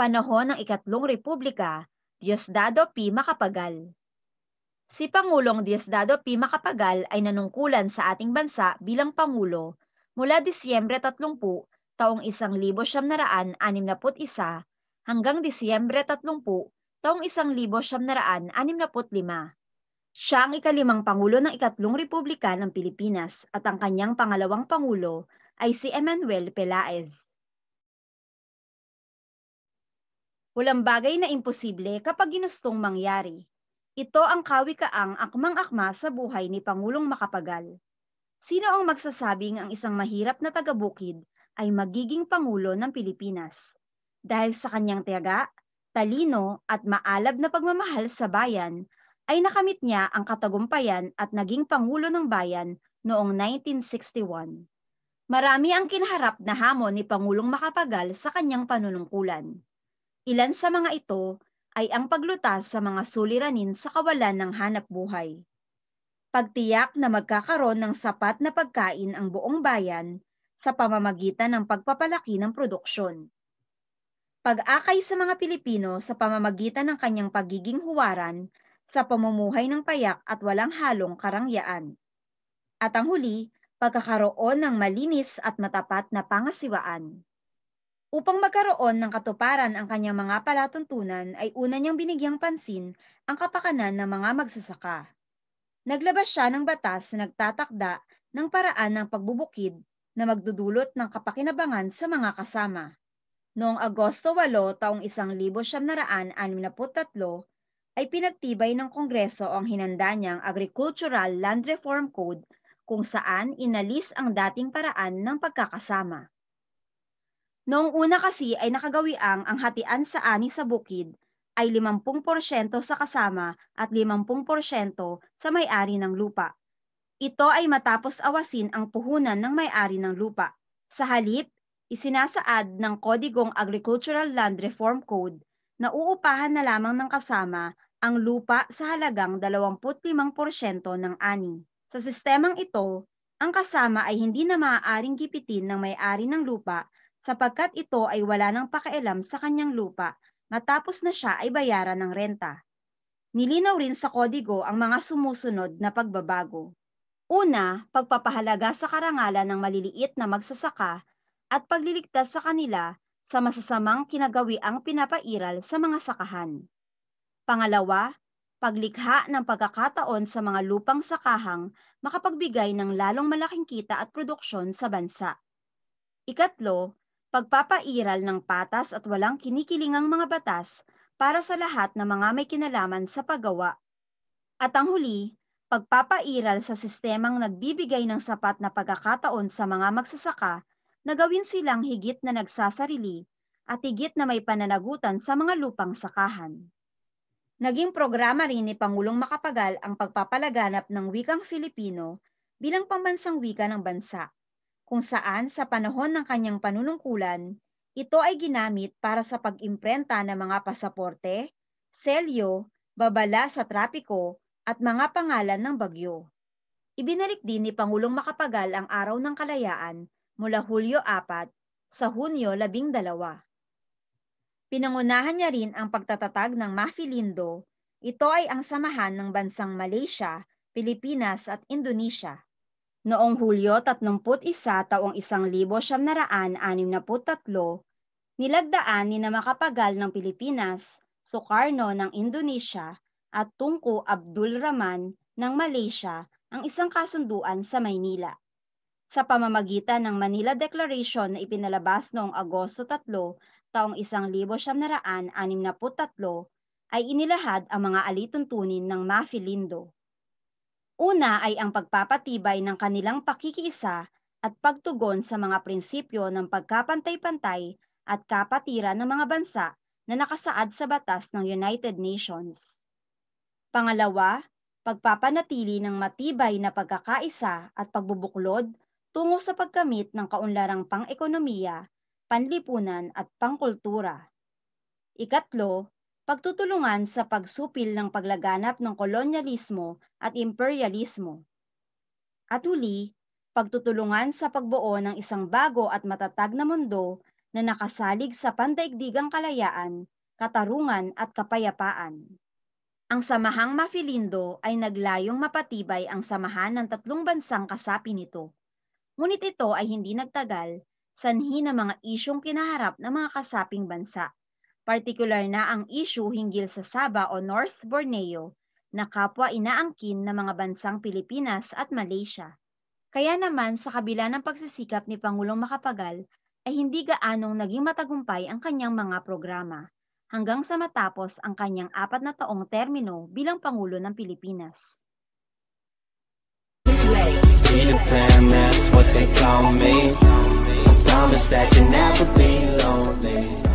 Panahon ng Ikatlong Republika, Diosdado P. Macapagal. Si Pangulong Diosdado P. Macapagal ay nanungkulan sa ating bansa bilang Pangulo mula Disyembre 30, taong 1961 hanggang Disyembre 30, taong 1965. Siya ang ikalimang Pangulo ng Ikatlong Republika ng Pilipinas at ang kanyang pangalawang Pangulo ay si Emmanuel Pelaez. Walang bagay na imposible kapag ginustong mangyari. Ito ang kawikaang akmang-akma sa buhay ni Pangulong Makapagal. Sino ang magsasabing ang isang mahirap na taga-bukid ay magiging Pangulo ng Pilipinas? Dahil sa kanyang tiyaga, talino at maalab na pagmamahal sa bayan, ay nakamit niya ang katagumpayan at naging Pangulo ng Bayan noong 1961. Marami ang kinaharap na hamon ni Pangulong Makapagal sa kanyang panunungkulan. Ilan sa mga ito ay ang paglutas sa mga suliranin sa kawalan ng hanap buhay. Pagtiyak na magkakaroon ng sapat na pagkain ang buong bayan sa pamamagitan ng pagpapalaki ng produksyon. Pag-akay sa mga Pilipino sa pamamagitan ng kanyang pagiging huwaran sa pamumuhay ng payak at walang halong karangyaan. At ang huli, pagkakaroon ng malinis at matapat na pangasiwaan. Upang magkaroon ng katuparan ang kanyang mga palatuntunan ay una niyang binigyang pansin ang kapakanan ng mga magsasaka. Naglabas siya ng batas na nagtatakda ng paraan ng pagbubukid na magdudulot ng kapakinabangan sa mga kasama. Noong Agosto 8, taong 1963, ay pinagtibay ng Kongreso ang hinanda niyang Agricultural Land Reform Code kung saan inalis ang dating paraan ng pagkakasama. Noong una kasi ay nakagawiang ang hatian sa ani sa bukid ay 50% sa kasama at 50% sa may-ari ng lupa. Ito ay matapos awasin ang puhunan ng may-ari ng lupa. Sa halip, isinasaad ng Kodigong Agricultural Land Reform Code na uupahan na lamang ng kasama ang lupa sa halagang 25% ng ani. Sa sistemang ito, ang kasama ay hindi na maaaring gipitin ng may-ari ng lupa sapagkat ito ay wala ng pakialam sa kanyang lupa matapos na siya ay bayaran ng renta. Nilinaw rin sa kodigo ang mga sumusunod na pagbabago. Una, pagpapahalaga sa karangalan ng maliliit na magsasaka at pagliligtas sa kanila sa masasamang kinagawiang pinapairal sa mga sakahan. Pangalawa, paglikha ng pagkakataon sa mga lupang sakahang makapagbigay ng lalong malaking kita at produksyon sa bansa. Ikatlo, pagpapairal ng patas at walang kinikilingang mga batas para sa lahat ng mga may kinalaman sa paggawa. At ang huli, pagpapairal sa sistemang nagbibigay ng sapat na pagkakataon sa mga magsasaka na gawin silang higit na nagsasarili at higit na may pananagutan sa mga lupang sakahan. Naging programa rin ni Pangulong Makapagal ang pagpapalaganap ng wikang Filipino bilang pambansang wika ng bansa kung saan sa panahon ng kanyang panunungkulan, ito ay ginamit para sa pag-imprenta ng mga pasaporte, selyo, babala sa trapiko at mga pangalan ng bagyo. Ibinalik din ni Pangulong Makapagal ang Araw ng Kalayaan mula Hulyo 4 sa Hunyo 12. Pinangunahan niya rin ang pagtatatag ng Mafilindo. Ito ay ang samahan ng bansang Malaysia, Pilipinas at Indonesia. Noong Hulyo 31 taong 1963, nilagdaan ni na makapagal ng Pilipinas, Sukarno ng Indonesia at Tunku Abdul Rahman ng Malaysia ang isang kasunduan sa Maynila. Sa pamamagitan ng Manila Declaration na ipinalabas noong Agosto 3, taong 1963, ay inilahad ang mga alituntunin ng Mafilindo. Una ay ang pagpapatibay ng kanilang pakikiisa at pagtugon sa mga prinsipyo ng pagkapantay-pantay at kapatiran ng mga bansa na nakasaad sa batas ng United Nations. Pangalawa, pagpapanatili ng matibay na pagkakaisa at pagbubuklod tungo sa pagkamit ng kaunlarang pang-ekonomiya, panlipunan at pangkultura. Ikatlo, pagtutulungan sa pagsupil ng paglaganap ng kolonyalismo at imperialismo. At uli, pagtutulungan sa pagbuo ng isang bago at matatag na mundo na nakasalig sa pandaigdigang kalayaan, katarungan at kapayapaan. Ang samahang mafilindo ay naglayong mapatibay ang samahan ng tatlong bansang kasapi nito. Ngunit ito ay hindi nagtagal sanhi ng mga isyong kinaharap ng mga kasaping bansa. Partikular na ang issue hinggil sa Saba o North Borneo na kapwa inaangkin ng mga bansang Pilipinas at Malaysia. Kaya naman sa kabila ng pagsisikap ni Pangulong Makapagal ay hindi gaanong naging matagumpay ang kanyang mga programa hanggang sa matapos ang kanyang apat na taong termino bilang Pangulo ng Pilipinas. be lonely.